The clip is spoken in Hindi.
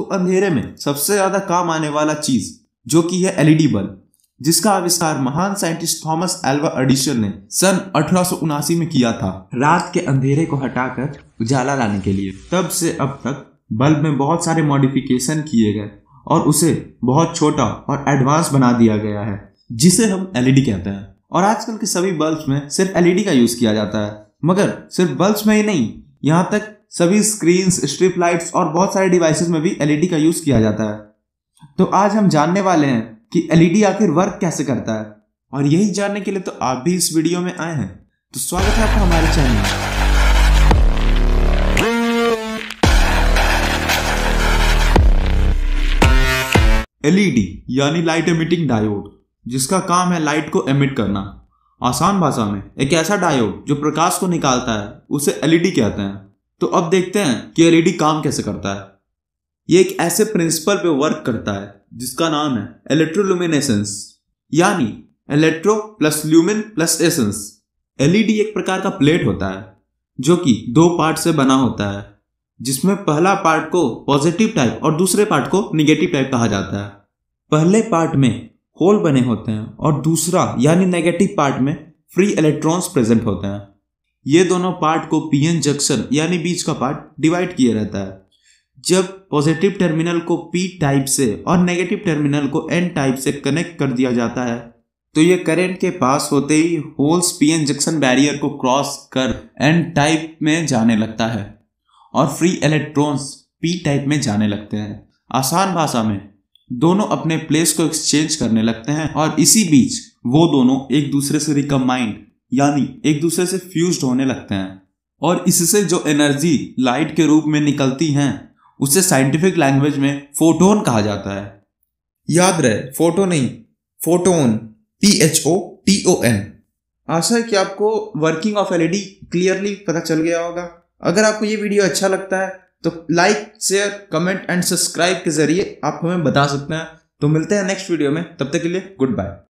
तो अंधेरे में सबसे ज्यादा काम आने वाला चीज जो कि है एलईडी बल्ब जिसका आविष्कार महान साइंटिस्ट थॉमस एल्वा एडिशन ने सन अठारह में किया था रात के अंधेरे को हटाकर उजाला लाने के लिए तब से अब तक बल्ब में बहुत सारे मॉडिफिकेशन किए गए और उसे बहुत छोटा और एडवांस बना दिया गया है जिसे हम एलईडी कहते हैं और आजकल के सभी बल्ब में सिर्फ एलईडी का यूज किया जाता है मगर सिर्फ बल्ब में ही नहीं यहाँ तक सभी स्क्रीन स्ट्रिप लाइट्स और बहुत सारे डिवाइसेस में भी एलईडी का यूज किया जाता है तो आज हम जानने वाले हैं कि एलईडी आखिर वर्क कैसे करता है और यही जानने के लिए तो आप भी इस वीडियो में आए हैं तो स्वागत है आपका हमारे चैनल में एलईडी यानी लाइट एमिटिंग डायोड जिसका काम है लाइट को एमिट करना आसान भाषा में एक ऐसा डायोड जो प्रकाश को निकालता है उसे एलईडी कहते हैं तो अब देखते हैं कि एलईडी काम कैसे करता है ये एक ऐसे प्रिंसिपल पे वर्क करता है जिसका नाम है इलेक्ट्रोलुमिनेसेंस यानी electro plus lumin plus essence LED एक प्रकार का प्लेट होता है जो कि दो पार्ट से बना होता है जिसमें पहला पार्ट को पॉजिटिव टाइप और दूसरे पार्ट को निगेटिव टाइप कहा जाता है पहले पार्ट में होल बने होते हैं और दूसरा यानी नेगेटिव पार्ट में फ्री इलेक्ट्रॉन्स प्रेजेंट होते हैं ये दोनों पार्ट को पीएन जंक्शन यानी बीच का पार्ट डिवाइड किया रहता है जब पॉजिटिव टर्मिनल को पी टाइप से और नेगेटिव टर्मिनल को एन टाइप से कनेक्ट कर दिया जाता है तो ये करंट के पास होते ही holes P N junction barrier को क्रॉस कर एन टाइप में जाने लगता है और फ्री इलेक्ट्रॉन्स पी टाइप में जाने लगते हैं आसान भाषा में दोनों अपने प्लेस को एक्सचेंज करने लगते हैं और इसी बीच वो दोनों एक दूसरे से रिकम्बाइंड यानी एक दूसरे से फ्यूज होने लगते हैं और इससे जो एनर्जी लाइट के रूप में निकलती है उसे साइंटिफिक लैंग्वेज में फोटोन कहा जाता है याद रहे फोटो नहीं photon P H O T O N आशा है कि आपको वर्किंग ऑफ एलईडी क्लियरली पता चल गया होगा अगर आपको ये वीडियो अच्छा लगता है तो like share comment and subscribe के जरिए आप हमें बता सकते हैं तो मिलते हैं नेक्स्ट वीडियो में तब तक के लिए गुड बाय